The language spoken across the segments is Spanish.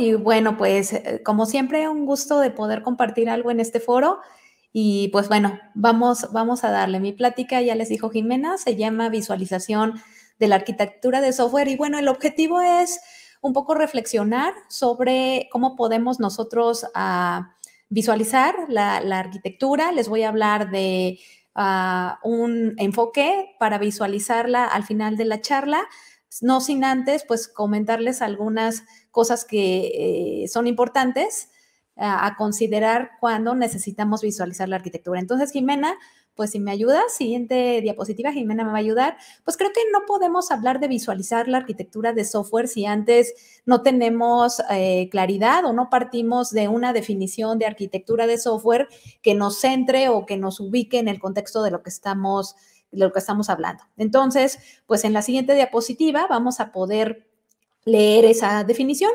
Y bueno, pues eh, como siempre, un gusto de poder compartir algo en este foro. Y pues bueno, vamos, vamos a darle. Mi plática, ya les dijo Jimena, se llama Visualización de la Arquitectura de Software. Y bueno, el objetivo es un poco reflexionar sobre cómo podemos nosotros ah, visualizar la, arquitectura. Les voy a hablar de ah, un enfoque para visualizarla al final de la charla, no sin antes, pues comentarles algunas cosas que eh, son importantes a, considerar cuando necesitamos visualizar la arquitectura. Entonces, Jimena, pues si me ayudas, siguiente diapositiva, Jimena me va a ayudar. Pues creo que no podemos hablar de visualizar la arquitectura de software si antes no tenemos eh, claridad o no partimos de una definición de arquitectura de software que nos centre o que nos ubique en el contexto de lo que estamos, de lo que estamos hablando. Entonces, pues en la siguiente diapositiva vamos a poder leer esa definición.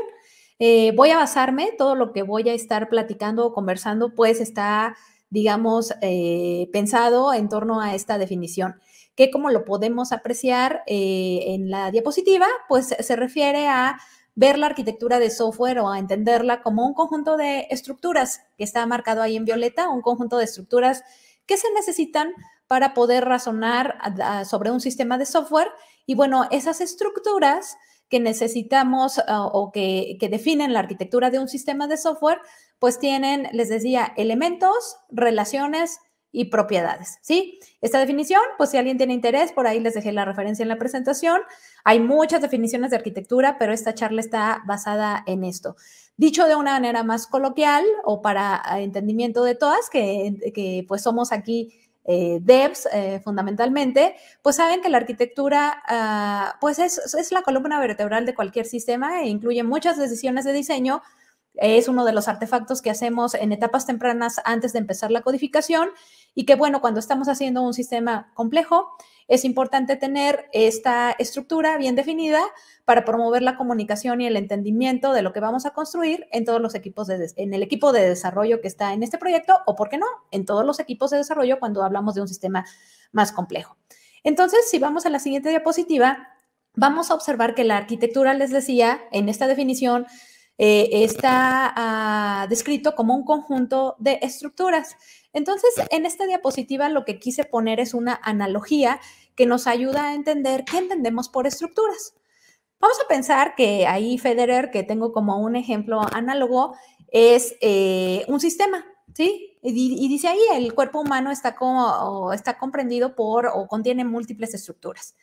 Eh, voy a basarme, todo lo que voy a estar platicando o conversando, pues está, digamos, eh, pensado en torno a esta definición, que como lo podemos apreciar eh, en la diapositiva, pues se refiere a ver la arquitectura de software o a entenderla como un conjunto de estructuras, que está marcado ahí en violeta, un conjunto de estructuras que se necesitan para poder razonar sobre un sistema de software. Y bueno, esas estructuras que necesitamos eh, o que, definen la arquitectura de un sistema de software, pues tienen, les decía, elementos, relaciones, y propiedades, ¿sí? Esta definición, pues si alguien tiene interés, por ahí les dejé la referencia en la presentación. Hay muchas definiciones de arquitectura, pero esta charla está basada en esto. Dicho de una manera más coloquial o para entendimiento de todas, que, que pues somos aquí eh, devs eh, fundamentalmente, pues saben que la arquitectura ah, pues es, es, la columna vertebral de cualquier sistema e incluye muchas decisiones de diseño. Es uno de los artefactos que hacemos en etapas tempranas antes de empezar la codificación y que bueno, cuando estamos haciendo un sistema complejo, es importante tener esta estructura bien definida para promover la comunicación y el entendimiento de lo que vamos a construir en todos los equipos, en el equipo de desarrollo que está en este proyecto o, por qué no, en todos los equipos de desarrollo cuando hablamos de un sistema más complejo. Entonces, si vamos a la siguiente diapositiva, vamos a observar que la arquitectura, les decía, en esta definición, eh, está ah, descrito como un conjunto de estructuras. Entonces, en esta diapositiva lo que quise poner es una analogía que nos ayuda a entender qué entendemos por estructuras. Vamos a pensar que ahí Federer, que tengo como un ejemplo análogo, es eh, un sistema, ¿sí? Y, dice ahí, el cuerpo humano está, está comprendido por o contiene múltiples estructuras.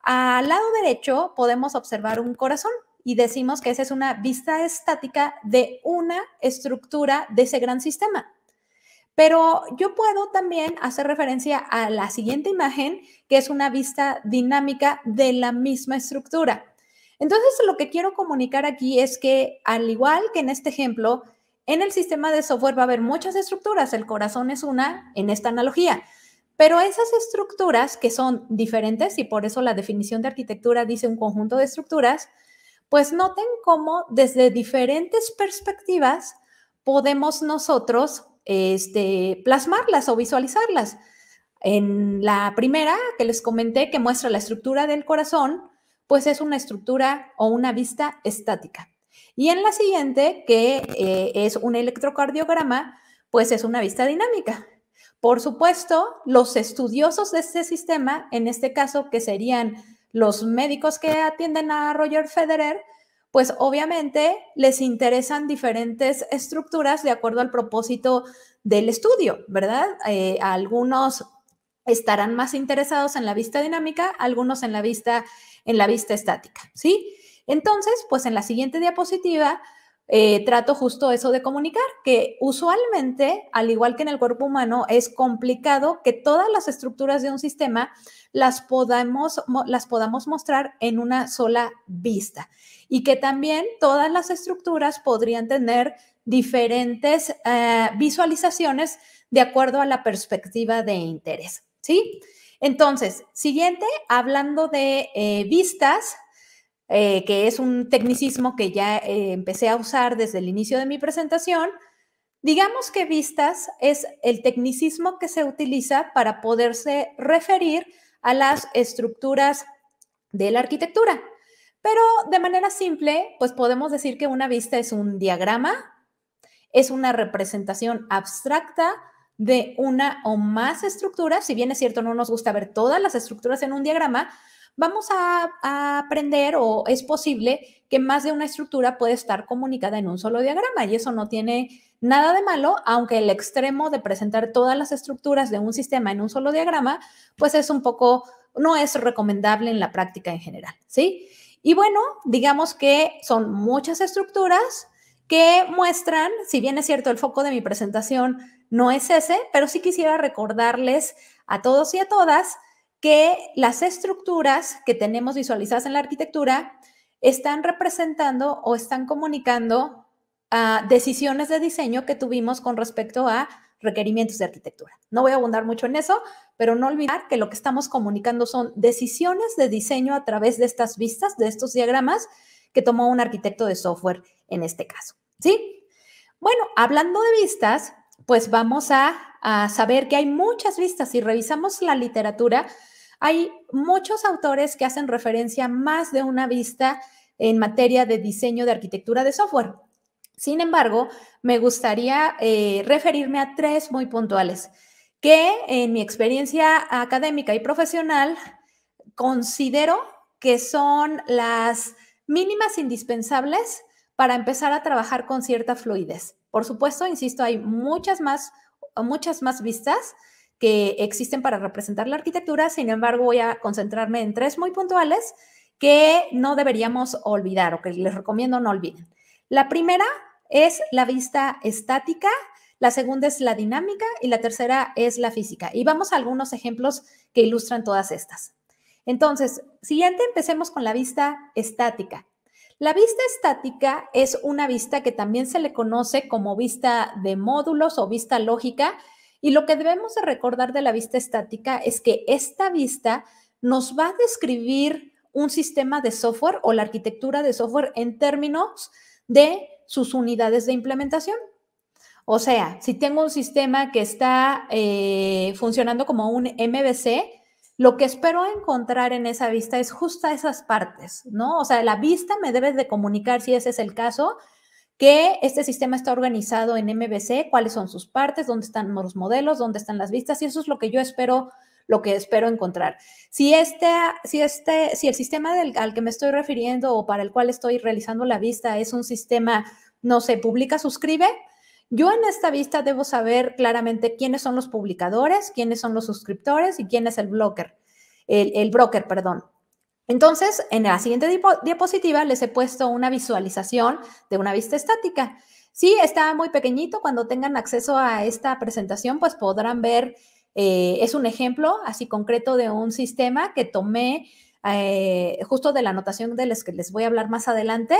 Al lado derecho podemos observar un corazón, y decimos que esa es una vista estática de una estructura de ese gran sistema. Pero yo puedo también hacer referencia a la siguiente imagen, que es una vista dinámica de la misma estructura. Entonces, lo que quiero comunicar aquí es que, al igual que en este ejemplo, en el sistema de software va a haber muchas estructuras, el corazón es una en esta analogía, pero esas estructuras que son diferentes, y por eso la definición de arquitectura dice un conjunto de estructuras, pues noten cómo desde diferentes perspectivas podemos nosotros este, plasmarlas o visualizarlas. En la primera que les comenté que muestra la estructura del corazón, pues es una estructura o una vista estática. Y en la siguiente, que eh, es un electrocardiograma, pues es una vista dinámica. Por supuesto, los estudiosos de este sistema, en este caso que serían los médicos que atienden a Roger Federer, pues obviamente les interesan diferentes estructuras de acuerdo al propósito del estudio, ¿verdad? Eh, algunos estarán más interesados en la vista dinámica, algunos en la vista en la vista estática, ¿sí? Entonces, pues en la siguiente diapositiva eh, trato justo eso de comunicar, que usualmente, al igual que en el cuerpo humano, es complicado que todas las estructuras de un sistema las podamos, las podamos mostrar en una sola vista y que también todas las estructuras podrían tener diferentes eh, visualizaciones de acuerdo a la perspectiva de interés, ¿sí? Entonces, siguiente, hablando de eh, vistas, eh, que es un tecnicismo que ya eh, empecé a usar desde el inicio de mi presentación, digamos que vistas es el tecnicismo que se utiliza para poderse referir a las estructuras de la arquitectura. Pero de manera simple, pues podemos decir que una vista es un diagrama, es una representación abstracta de una o más estructuras. Si bien es cierto, no nos gusta ver todas las estructuras en un diagrama, vamos a, aprender o es posible que más de una estructura puede estar comunicada en un solo diagrama y eso no tiene nada de malo, aunque el extremo de presentar todas las estructuras de un sistema en un solo diagrama, pues es un poco, no es recomendable en la práctica en general, ¿sí? Y bueno, digamos que son muchas estructuras que muestran, si bien es cierto, el foco de mi presentación no es ese, pero sí quisiera recordarles a todos y a todas que las estructuras que tenemos visualizadas en la arquitectura están representando o están comunicando ah, decisiones de diseño que tuvimos con respecto a requerimientos de arquitectura. No voy a abundar mucho en eso, pero no olvidar que lo que estamos comunicando son decisiones de diseño a través de estas vistas, de estos diagramas que tomó un arquitecto de software en este caso. ¿Sí? Bueno, hablando de vistas, pues vamos a, saber que hay muchas vistas. Si revisamos la literatura, hay muchos autores que hacen referencia a más de una vista en materia de diseño de arquitectura de software. Sin embargo, me gustaría eh, referirme a tres muy puntuales que en mi experiencia académica y profesional considero que son las mínimas indispensables para empezar a trabajar con cierta fluidez. Por supuesto, insisto, hay muchas más, muchas más vistas que existen para representar la arquitectura, sin embargo voy a concentrarme en tres muy puntuales que no deberíamos olvidar o que les recomiendo no olviden. La primera es la vista estática, la segunda es la dinámica y la tercera es la física. Y vamos a algunos ejemplos que ilustran todas estas. Entonces, siguiente empecemos con la vista estática. La vista estática es una vista que también se le conoce como vista de módulos o vista lógica. Y lo que debemos recordar de la vista estática es que esta vista nos va a describir un sistema de software o la arquitectura de software en términos de sus unidades de implementación. O sea, si tengo un sistema que está eh, funcionando como un MVC, lo que espero encontrar en esa vista es justa esas partes, ¿no? O sea, la vista me debe de comunicar, si ese es el caso, que este sistema está organizado en MBC, cuáles son sus partes, dónde están los modelos, dónde están las vistas, y eso es lo que yo espero lo que espero encontrar. Si este, si este, si el sistema del, al que me estoy refiriendo o para el cual estoy realizando la vista es un sistema, no sé, publica, suscribe, yo en esta vista debo saber claramente quiénes son los publicadores, quiénes son los suscriptores y quién es el broker, el, broker, perdón. Entonces, en la siguiente diapositiva les he puesto una visualización de una vista estática. Sí, está muy pequeñito. Cuando tengan acceso a esta presentación, pues podrán ver, eh, es un ejemplo así concreto de un sistema que tomé eh, justo de la anotación de las que les voy a hablar más adelante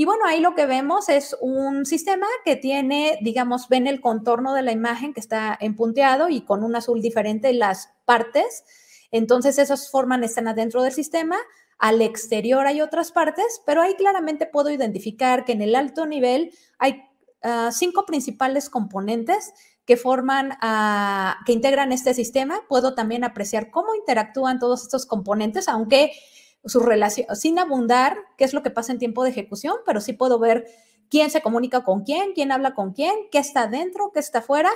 y bueno, ahí lo que vemos es un sistema que tiene, digamos, ven el contorno de la imagen que está en punteado y con un azul diferente las partes. Entonces, esas forman están adentro del sistema. Al exterior hay otras partes, pero ahí claramente puedo identificar que en el alto nivel hay ah, cinco principales componentes que forman, ah, que integran este sistema. Puedo también apreciar cómo interactúan todos estos componentes, aunque su relación, sin abundar qué es lo que pasa en tiempo de ejecución, pero sí puedo ver quién se comunica con quién, quién habla con quién, qué está dentro, qué está fuera.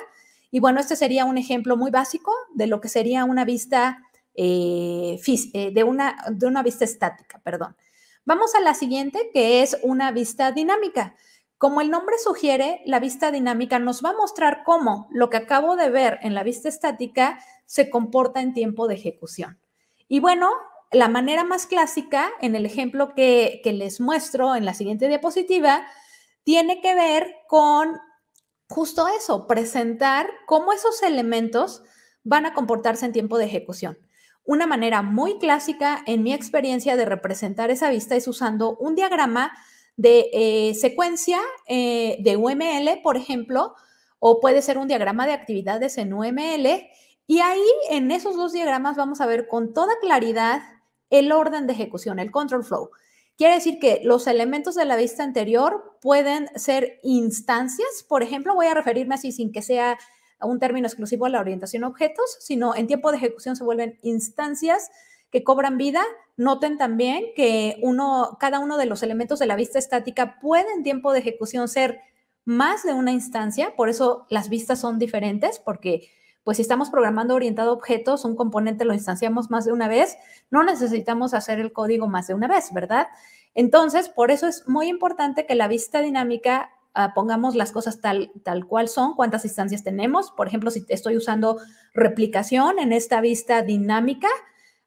Y bueno, este sería un ejemplo muy básico de lo que sería una vista eh, eh, de, una, de una vista estática, perdón. Vamos a la siguiente, que es una vista dinámica. Como el nombre sugiere, la vista dinámica nos va a mostrar cómo lo que acabo de ver en la vista estática se comporta en tiempo de ejecución. Y bueno, la manera más clásica, en el ejemplo que, les muestro en la siguiente diapositiva, tiene que ver con justo eso, presentar cómo esos elementos van a comportarse en tiempo de ejecución. Una manera muy clásica en mi experiencia de representar esa vista es usando un diagrama de eh, secuencia eh, de UML, por ejemplo, o puede ser un diagrama de actividades en UML. Y ahí en esos dos diagramas vamos a ver con toda claridad el orden de ejecución, el control flow. Quiere decir que los elementos de la vista anterior pueden ser instancias. Por ejemplo, voy a referirme así sin que sea un término exclusivo a la orientación objetos, sino en tiempo de ejecución se vuelven instancias que cobran vida. Noten también que uno, cada uno de los elementos de la vista estática puede en tiempo de ejecución ser más de una instancia, por eso las vistas son diferentes, porque pues si estamos programando orientado a objetos, un componente lo instanciamos más de una vez, no necesitamos hacer el código más de una vez, ¿verdad? Entonces, por eso es muy importante que la vista dinámica ah, pongamos las cosas tal, tal cual son, cuántas instancias tenemos. Por ejemplo, si estoy usando replicación en esta vista dinámica,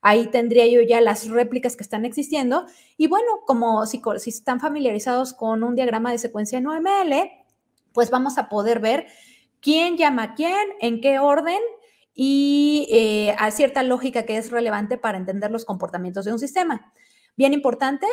ahí tendría yo ya las réplicas que están existiendo. Y bueno, como si, si están familiarizados con un diagrama de secuencia en OML, pues vamos a poder ver quién llama a quién, en qué orden y eh, a cierta lógica que es relevante para entender los comportamientos de un sistema. Bien importante,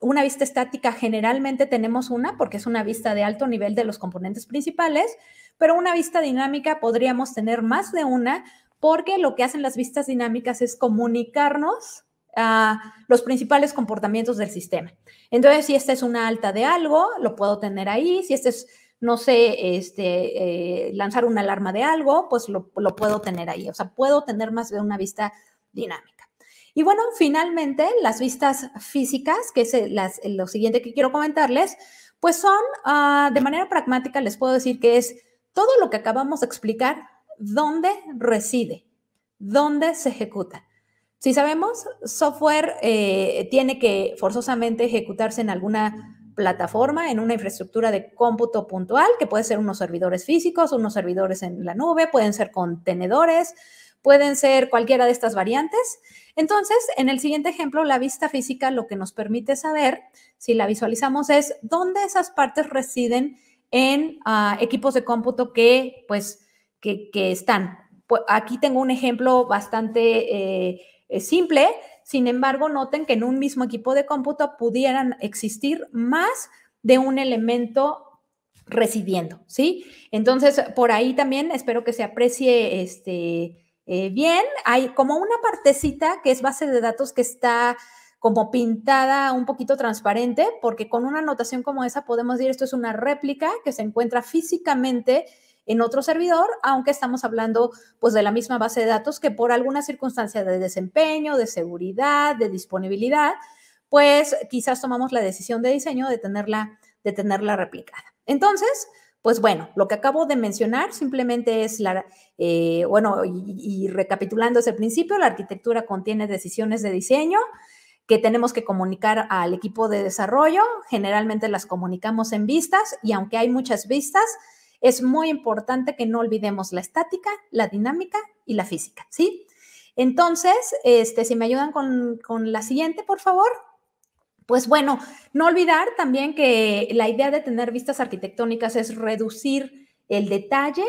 una vista estática generalmente tenemos una porque es una vista de alto nivel de los componentes principales, pero una vista dinámica podríamos tener más de una porque lo que hacen las vistas dinámicas es comunicarnos a los principales comportamientos del sistema. Entonces, si esta es una alta de algo, lo puedo tener ahí, si esta es no sé, este, eh, lanzar una alarma de algo, pues lo, puedo tener ahí. O sea, puedo tener más de una vista dinámica. Y bueno, finalmente, las vistas físicas, que es eh, eh, lo siguiente que quiero comentarles, pues son, ah, de manera pragmática, les puedo decir que es todo lo que acabamos de explicar, dónde reside, dónde se ejecuta. Si sabemos, software tiene que forzosamente ejecutarse en alguna plataforma, en una infraestructura de cómputo puntual, que puede ser unos servidores físicos, unos servidores en la nube, pueden ser contenedores, pueden ser cualquiera de estas variantes. Entonces, en el siguiente ejemplo, la vista física lo que nos permite saber, si la visualizamos, es dónde esas partes residen en ah, equipos de cómputo que, pues, que, están. Aquí tengo un ejemplo bastante eh, eh, simple sin embargo, noten que en un mismo equipo de cómputo pudieran existir más de un elemento residiendo, ¿sí? Entonces, por ahí también espero que se aprecie este, eh, bien. Hay como una partecita que es base de datos que está como pintada un poquito transparente, porque con una anotación como esa podemos decir esto es una réplica que se encuentra físicamente en otro servidor, aunque estamos hablando pues de la misma base de datos que por alguna circunstancia de desempeño, de seguridad, de disponibilidad, pues quizás tomamos la decisión de diseño de tenerla, de tenerla replicada. Entonces, pues bueno, lo que acabo de mencionar simplemente es la, eh, bueno, y, y, recapitulando ese principio, la arquitectura contiene decisiones de diseño que tenemos que comunicar al equipo de desarrollo. Generalmente las comunicamos en vistas y aunque hay muchas vistas, es muy importante que no olvidemos la estática, la dinámica y la física, ¿sí? Entonces, este, si me ayudan con, la siguiente, por favor. Pues bueno, no olvidar también que la idea de tener vistas arquitectónicas es reducir el detalle,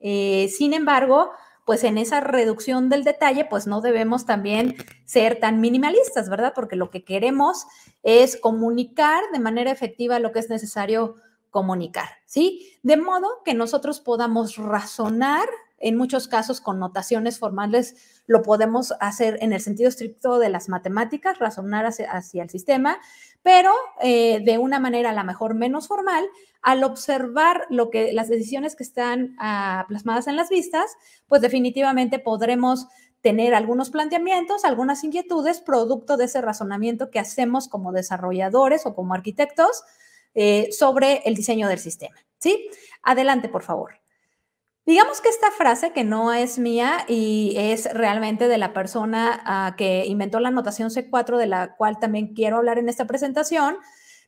eh, sin embargo, pues en esa reducción del detalle, pues no debemos también ser tan minimalistas, ¿verdad? Porque lo que queremos es comunicar de manera efectiva lo que es necesario comunicar, ¿sí? De modo que nosotros podamos razonar, en muchos casos con notaciones formales lo podemos hacer en el sentido estricto de las matemáticas, razonar hacia, el sistema, pero eh, de una manera a lo mejor menos formal, al observar lo que las decisiones que están ah, plasmadas en las vistas, pues definitivamente podremos tener algunos planteamientos, algunas inquietudes, producto de ese razonamiento que hacemos como desarrolladores o como arquitectos eh, sobre el diseño del sistema. ¿Sí? Adelante, por favor. Digamos que esta frase, que no es mía y es realmente de la persona ah, que inventó la notación C4, de la cual también quiero hablar en esta presentación,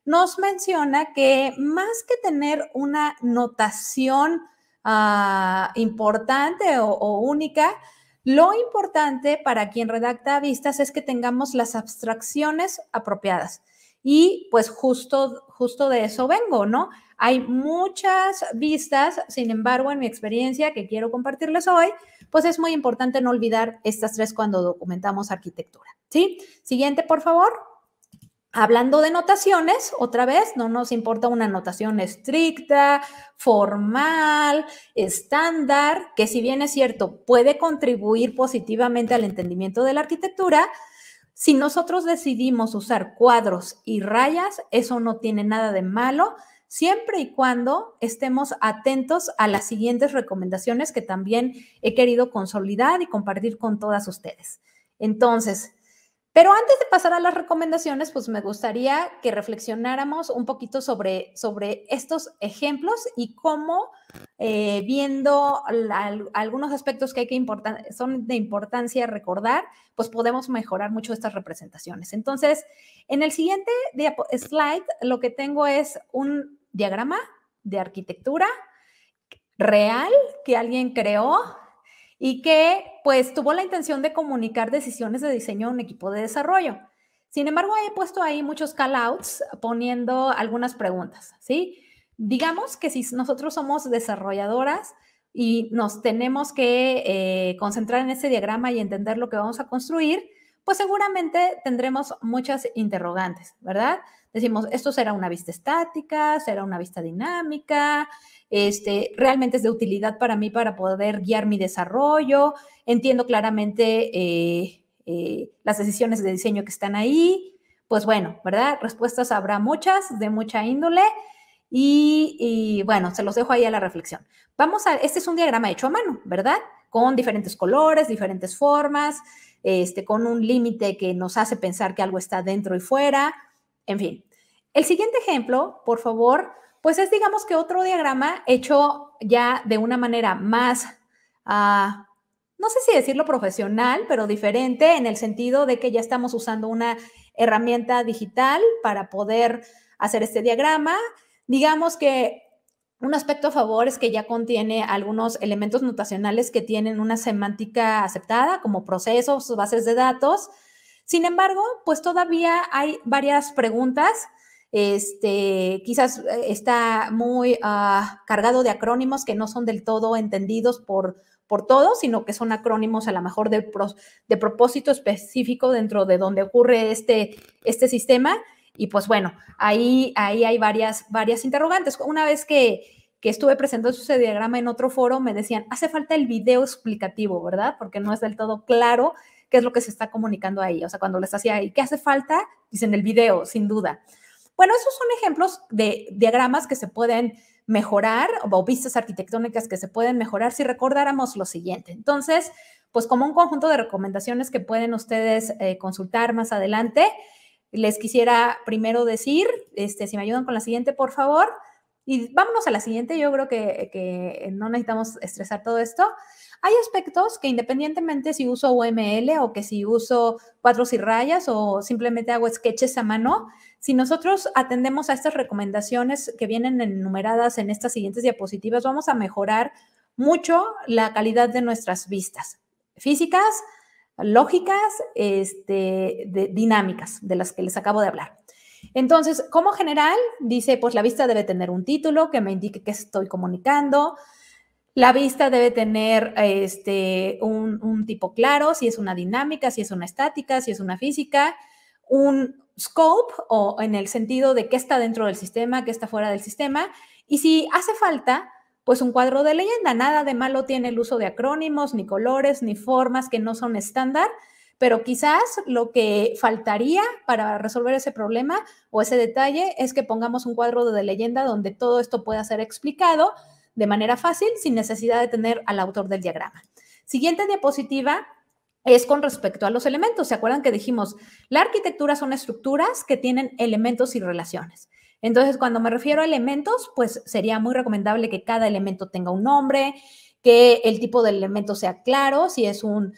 nos menciona que más que tener una notación ah, importante o, o única, lo importante para quien redacta vistas es que tengamos las abstracciones apropiadas. Y pues justo, justo de eso vengo, ¿no? Hay muchas vistas, sin embargo, en mi experiencia que quiero compartirles hoy, pues es muy importante no olvidar estas tres cuando documentamos arquitectura, ¿sí? Siguiente, por favor. Hablando de notaciones, otra vez, no nos importa una notación estricta, formal, estándar, que si bien es cierto, puede contribuir positivamente al entendimiento de la arquitectura, si nosotros decidimos usar cuadros y rayas, eso no tiene nada de malo, siempre y cuando estemos atentos a las siguientes recomendaciones que también he querido consolidar y compartir con todas ustedes. Entonces, pero antes de pasar a las recomendaciones, pues me gustaría que reflexionáramos un poquito sobre, sobre estos ejemplos y cómo, eh, viendo algunos aspectos que, hay que son de importancia recordar, pues podemos mejorar mucho estas representaciones. Entonces, en el siguiente slide, lo que tengo es un diagrama de arquitectura real que alguien creó y que pues tuvo la intención de comunicar decisiones de diseño a un equipo de desarrollo. Sin embargo, he puesto ahí muchos call-outs poniendo algunas preguntas, ¿sí? Digamos que si nosotros somos desarrolladoras y nos tenemos que eh, concentrar en ese diagrama y entender lo que vamos a construir, pues seguramente tendremos muchas interrogantes, ¿verdad? Decimos, esto será una vista estática, será una vista dinámica, este, realmente es de utilidad para mí para poder guiar mi desarrollo, entiendo claramente eh, eh, las decisiones de diseño que están ahí, pues bueno, ¿verdad? Respuestas habrá muchas, de mucha índole. Y, bueno, se los dejo ahí a la reflexión. Vamos a, este es un diagrama hecho a mano, ¿verdad? Con diferentes colores, diferentes formas, este, con un límite que nos hace pensar que algo está dentro y fuera, en fin. El siguiente ejemplo, por favor, pues es digamos que otro diagrama hecho ya de una manera más, ah, no sé si decirlo profesional, pero diferente en el sentido de que ya estamos usando una herramienta digital para poder hacer este diagrama. Digamos que un aspecto a favor es que ya contiene algunos elementos notacionales que tienen una semántica aceptada, como procesos, bases de datos. Sin embargo, pues todavía hay varias preguntas este, quizás eh, está muy ah, cargado de acrónimos que no son del todo entendidos por, por todos, sino que son acrónimos a lo mejor de, propósito específico dentro de donde ocurre este, este sistema. Y pues bueno, ahí, ahí hay varias, varias interrogantes. Una vez que, estuve presentando ese diagrama en otro foro, me decían, hace falta el video explicativo, ¿verdad? Porque no es del todo claro qué es lo que se está comunicando ahí. O sea, cuando les hacía, ¿y qué hace falta? Dicen el video, sin duda. Bueno, esos son ejemplos de diagramas que se pueden mejorar o vistas arquitectónicas que se pueden mejorar si recordáramos lo siguiente. Entonces, pues como un conjunto de recomendaciones que pueden ustedes eh, consultar más adelante, les quisiera primero decir, este, si me ayudan con la siguiente, por favor. Y vámonos a la siguiente, yo creo que, que no necesitamos estresar todo esto. Hay aspectos que independientemente si uso UML o que si uso cuadros y rayas o simplemente hago sketches a mano, si nosotros atendemos a estas recomendaciones que vienen enumeradas en estas siguientes diapositivas, vamos a mejorar mucho la calidad de nuestras vistas físicas, lógicas, este, dinámicas, de las que les acabo de hablar. Entonces, como general, dice, pues la vista debe tener un título que me indique qué estoy comunicando. La vista debe tener este, un, un tipo claro, si es una dinámica, si es una estática, si es una física, un, scope o en el sentido de qué está dentro del sistema, qué está fuera del sistema. Y si hace falta, pues un cuadro de leyenda. Nada de malo tiene el uso de acrónimos, ni colores, ni formas que no son estándar, pero quizás lo que faltaría para resolver ese problema o ese detalle es que pongamos un cuadro de leyenda donde todo esto pueda ser explicado de manera fácil sin necesidad de tener al autor del diagrama. Siguiente diapositiva es con respecto a los elementos. ¿Se acuerdan que dijimos, la arquitectura son estructuras que tienen elementos y relaciones? Entonces, cuando me refiero a elementos, pues sería muy recomendable que cada elemento tenga un nombre, que el tipo de elemento sea claro, si es un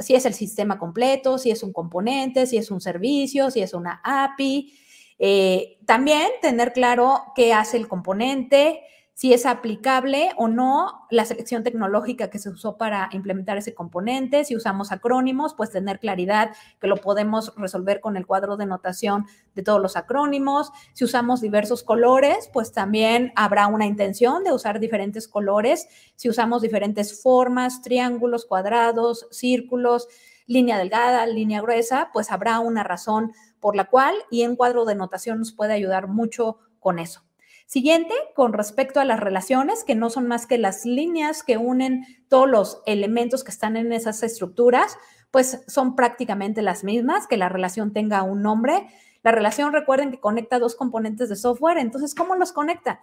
si es el sistema completo, si es un componente, si es un servicio, si es una API. Eh, también tener claro qué hace el componente, si es aplicable o no la selección tecnológica que se usó para implementar ese componente, si usamos acrónimos, pues tener claridad que lo podemos resolver con el cuadro de notación de todos los acrónimos, si usamos diversos colores, pues también habrá una intención de usar diferentes colores, si usamos diferentes formas, triángulos, cuadrados, círculos, línea delgada, línea gruesa, pues habrá una razón por la cual y en cuadro de notación nos puede ayudar mucho con eso. Siguiente, con respecto a las relaciones, que no son más que las líneas que unen todos los elementos que están en esas estructuras, pues son prácticamente las mismas, que la relación tenga un nombre. La relación, recuerden que conecta dos componentes de software, entonces, ¿cómo los conecta?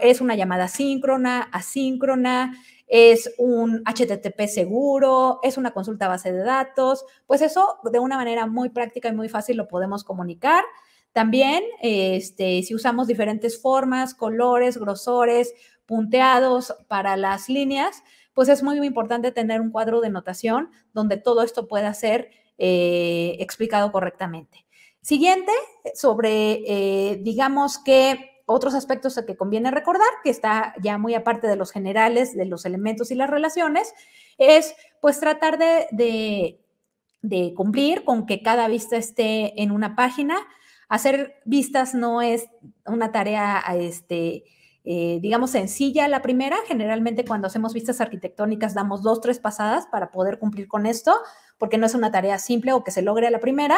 Es una llamada síncrona, asíncrona, es un HTTP seguro, es una consulta base de datos, pues eso de una manera muy práctica y muy fácil lo podemos comunicar. También, este, si usamos diferentes formas, colores, grosores, punteados para las líneas, pues es muy, importante tener un cuadro de notación donde todo esto pueda ser eh, explicado correctamente. Siguiente, sobre, eh, digamos que otros aspectos que conviene recordar, que está ya muy aparte de los generales, de los elementos y las relaciones, es pues tratar de, de, de cumplir con que cada vista esté en una página, Hacer vistas no es una tarea, este, eh, digamos, sencilla la primera. Generalmente cuando hacemos vistas arquitectónicas damos dos, tres pasadas para poder cumplir con esto, porque no es una tarea simple o que se logre a la primera.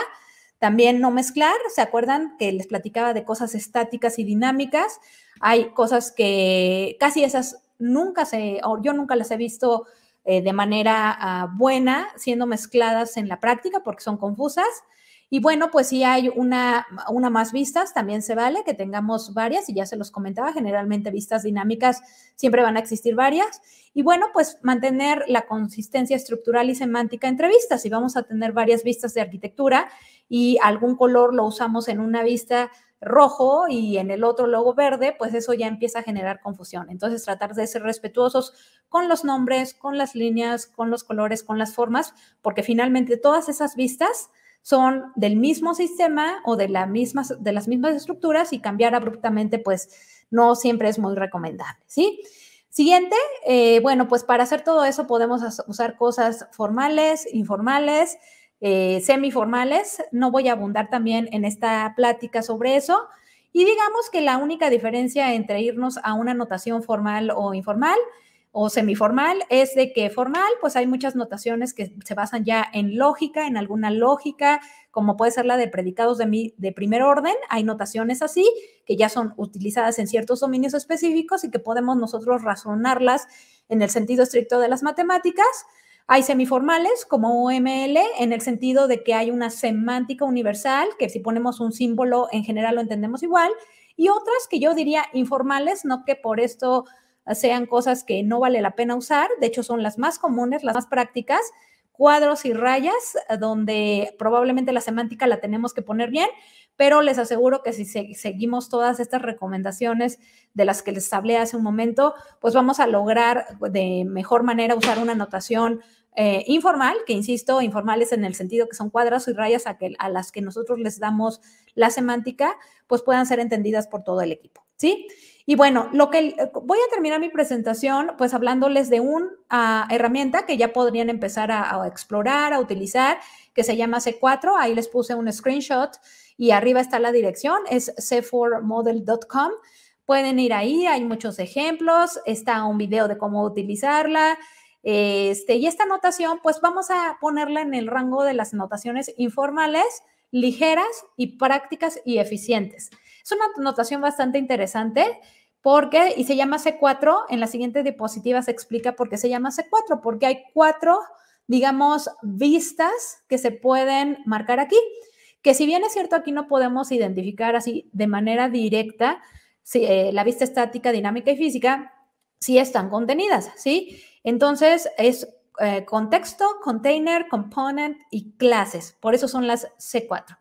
También no mezclar, ¿se acuerdan que les platicaba de cosas estáticas y dinámicas? Hay cosas que casi esas nunca se, yo nunca las he visto eh, de manera ah, buena siendo mezcladas en la práctica porque son confusas. Y bueno, pues si hay una, una más vistas, también se vale que tengamos varias, y ya se los comentaba, generalmente vistas dinámicas siempre van a existir varias. Y bueno, pues mantener la consistencia estructural y semántica entre vistas. Si vamos a tener varias vistas de arquitectura y algún color lo usamos en una vista rojo y en el otro logo verde, pues eso ya empieza a generar confusión. Entonces, tratar de ser respetuosos con los nombres, con las líneas, con los colores, con las formas, porque finalmente todas esas vistas son del mismo sistema o de, las mismas estructuras y cambiar abruptamente, pues no siempre es muy recomendable, ¿sí? Siguiente, eh, bueno, pues para hacer todo eso podemos usar cosas formales, informales, eh, semiformales. No voy a abundar también en esta plática sobre eso. Y digamos que la única diferencia entre irnos a una notación formal o informal o semiformal es de que formal, pues hay muchas notaciones que se basan ya en lógica, en alguna lógica, como puede ser la de predicados de, mi, de primer orden, hay notaciones así que ya son utilizadas en ciertos dominios específicos y que podemos nosotros razonarlas en el sentido estricto de las matemáticas. Hay semiformales como OML en el sentido de que hay una semántica universal, que si ponemos un símbolo en general lo entendemos igual, y otras que yo diría informales, no que por esto sean cosas que no vale la pena usar, de hecho son las más comunes, las más prácticas, cuadros y rayas, eh, donde probablemente la semántica la tenemos que poner bien, pero les aseguro que si seguimos todas estas recomendaciones de las que les hablé hace un momento, pues vamos a lograr de mejor manera usar una notación eh, informal, que insisto, informal es en el sentido que son cuadros y rayas a, que, a las que nosotros les damos la semántica, pues puedan ser entendidas por todo el equipo, ¿sí? Y bueno, lo que eh, voy a terminar mi presentación, pues hablándoles de una ah, herramienta que ya podrían empezar a, explorar, a utilizar, que se llama C4. Ahí les puse un screenshot y arriba está la dirección, es c4model.com. Pueden ir ahí, hay muchos ejemplos, está un video de cómo utilizarla. Este, y esta anotación, pues vamos a ponerla en el rango de las anotaciones informales, ligeras y prácticas y eficientes. Es una notación bastante interesante porque, y se llama C4, en la siguiente diapositiva se explica por qué se llama C4, porque hay cuatro, digamos, vistas que se pueden marcar aquí, que si bien es cierto, aquí no podemos identificar así de manera directa si, eh, la vista estática, dinámica y física, si están contenidas, ¿sí? Entonces es eh, contexto, container, component y clases, por eso son las C4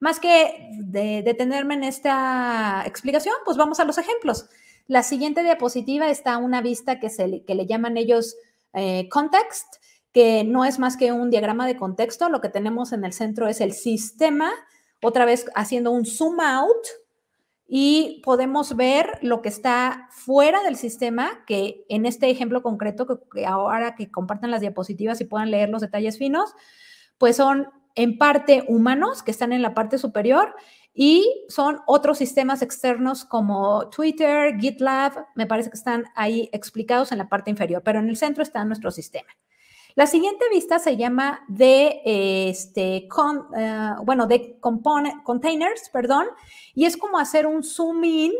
más que detenerme en esta explicación, pues vamos a los ejemplos. La siguiente diapositiva está una vista que, se le, llaman ellos eh, context, que no es más que un diagrama de contexto. Lo que tenemos en el centro es el sistema, otra vez haciendo un zoom out y podemos ver lo que está fuera del sistema, que en este ejemplo concreto, que ahora que compartan las diapositivas y puedan leer los detalles finos, pues son en parte humanos que están en la parte superior y son otros sistemas externos como Twitter, GitLab, me parece que están ahí explicados en la parte inferior, pero en el centro está nuestro sistema. La siguiente vista se llama de, eh, este, con, eh, bueno, de containers, perdón, y es como hacer un zoom in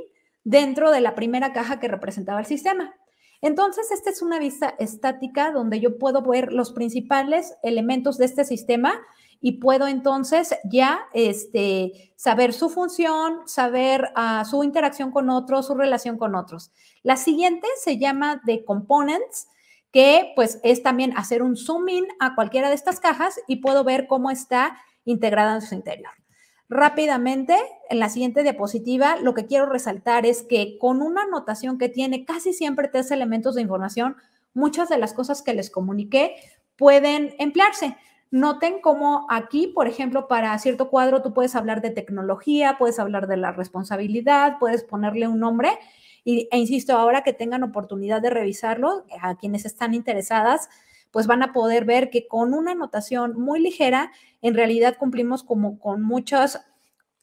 dentro de la primera caja que representaba el sistema. Entonces, esta es una vista estática donde yo puedo ver los principales elementos de este sistema y puedo entonces ya este, saber su función, saber ah, su interacción con otros, su relación con otros. La siguiente se llama de components, que pues es también hacer un zoom in a cualquiera de estas cajas y puedo ver cómo está integrada en su interior. Rápidamente, en la siguiente diapositiva, lo que quiero resaltar es que con una anotación que tiene casi siempre tres elementos de información, muchas de las cosas que les comuniqué pueden emplearse. Noten cómo aquí, por ejemplo, para cierto cuadro tú puedes hablar de tecnología, puedes hablar de la responsabilidad, puedes ponerle un nombre. e insisto, ahora que tengan oportunidad de revisarlo, a quienes están interesadas, pues van a poder ver que con una anotación muy ligera, en realidad cumplimos como con muchos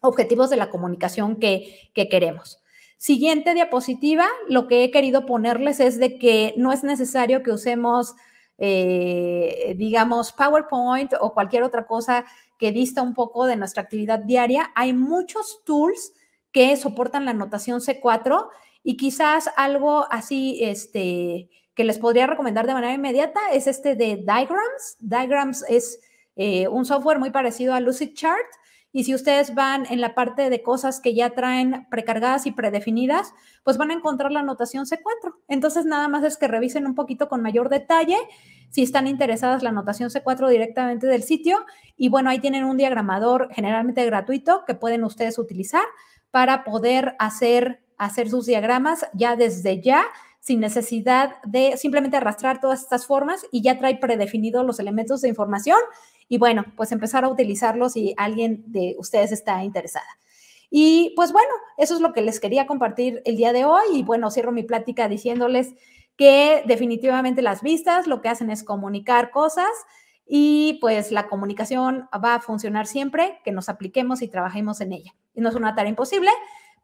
objetivos de la comunicación que, que queremos. Siguiente diapositiva, lo que he querido ponerles es de que no es necesario que usemos eh, digamos, PowerPoint o cualquier otra cosa que dista un poco de nuestra actividad diaria, hay muchos tools que soportan la notación C4 y quizás algo así, este, que les podría recomendar de manera inmediata es este de Diagrams. Diagrams es eh, un software muy parecido a Lucidchart, y si ustedes van en la parte de cosas que ya traen precargadas y predefinidas, pues van a encontrar la anotación C4. Entonces, nada más es que revisen un poquito con mayor detalle si están interesadas la anotación C4 directamente del sitio. Y bueno, ahí tienen un diagramador generalmente gratuito que pueden ustedes utilizar para poder hacer, hacer sus diagramas ya desde ya sin necesidad de simplemente arrastrar todas estas formas y ya trae predefinidos los elementos de información y bueno, pues empezar a utilizarlos si alguien de ustedes está interesada. Y pues bueno, eso es lo que les quería compartir el día de hoy y bueno, cierro mi plática diciéndoles que definitivamente las vistas lo que hacen es comunicar cosas y pues la comunicación va a funcionar siempre que nos apliquemos y trabajemos en ella. Y no es una tarea imposible,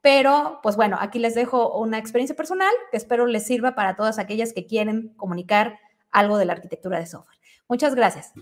pero pues bueno, aquí les dejo una experiencia personal que espero les sirva para todas aquellas que quieren comunicar algo de la arquitectura de software. Muchas gracias.